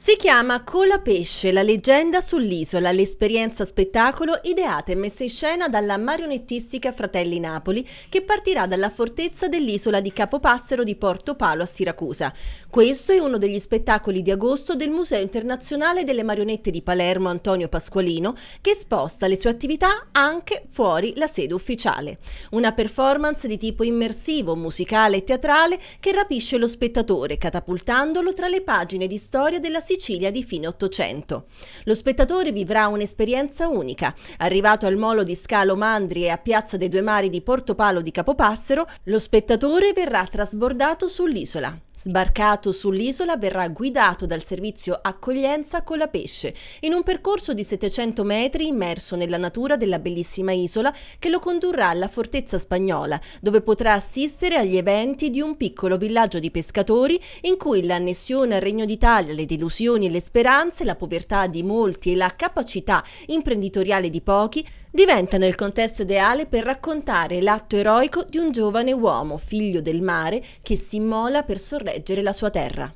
Si chiama Colapesce, la leggenda sull'isola, l'esperienza spettacolo ideata e messa in scena dalla marionettistica Fratelli Napoli che partirà dalla fortezza dell'isola di Capopassero di Porto Palo a Siracusa. Questo è uno degli spettacoli di agosto del Museo Internazionale delle Marionette di Palermo Antonio Pasqualino che sposta le sue attività anche fuori la sede ufficiale. Una performance di tipo immersivo, musicale e teatrale che rapisce lo spettatore catapultandolo tra le pagine di storia della Sicilia di fine Ottocento. Lo spettatore vivrà un'esperienza unica. Arrivato al molo di Scalo Mandri e a Piazza dei Due Mari di Portopalo di Capopassero, lo spettatore verrà trasbordato sull'isola. Sbarcato sull'isola verrà guidato dal servizio accoglienza con la pesce in un percorso di 700 metri immerso nella natura della bellissima isola che lo condurrà alla fortezza spagnola dove potrà assistere agli eventi di un piccolo villaggio di pescatori in cui l'annessione al Regno d'Italia, le delusioni illusioni e le speranze, la povertà di molti e la capacità imprenditoriale di pochi diventano il contesto ideale per raccontare l'atto eroico di un giovane uomo, figlio del mare, che si immola per sorreggere la sua terra.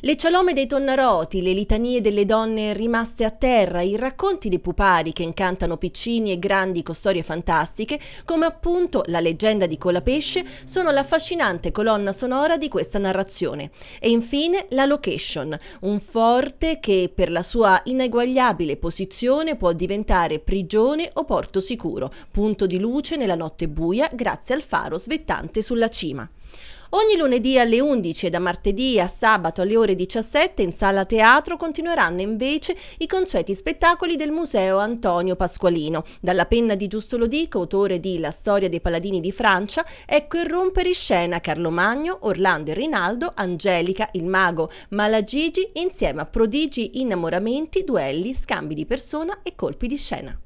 Le cialome dei Tonnaroti, le litanie delle donne rimaste a terra, i racconti dei pupari che incantano piccini e grandi con storie fantastiche, come appunto la leggenda di Colapesce, sono l'affascinante colonna sonora di questa narrazione. E infine la location, un forte che per la sua ineguagliabile posizione può diventare prigione o porto sicuro, punto di luce nella notte buia grazie al faro svettante sulla cima. Ogni lunedì alle 11 e da martedì a sabato alle ore 17 in sala teatro continueranno invece i consueti spettacoli del Museo Antonio Pasqualino. Dalla penna di Giusto Lodico, autore di La storia dei paladini di Francia, ecco irrompere in scena Carlo Magno, Orlando e Rinaldo, Angelica, il mago, Malagigi insieme a prodigi, innamoramenti, duelli, scambi di persona e colpi di scena.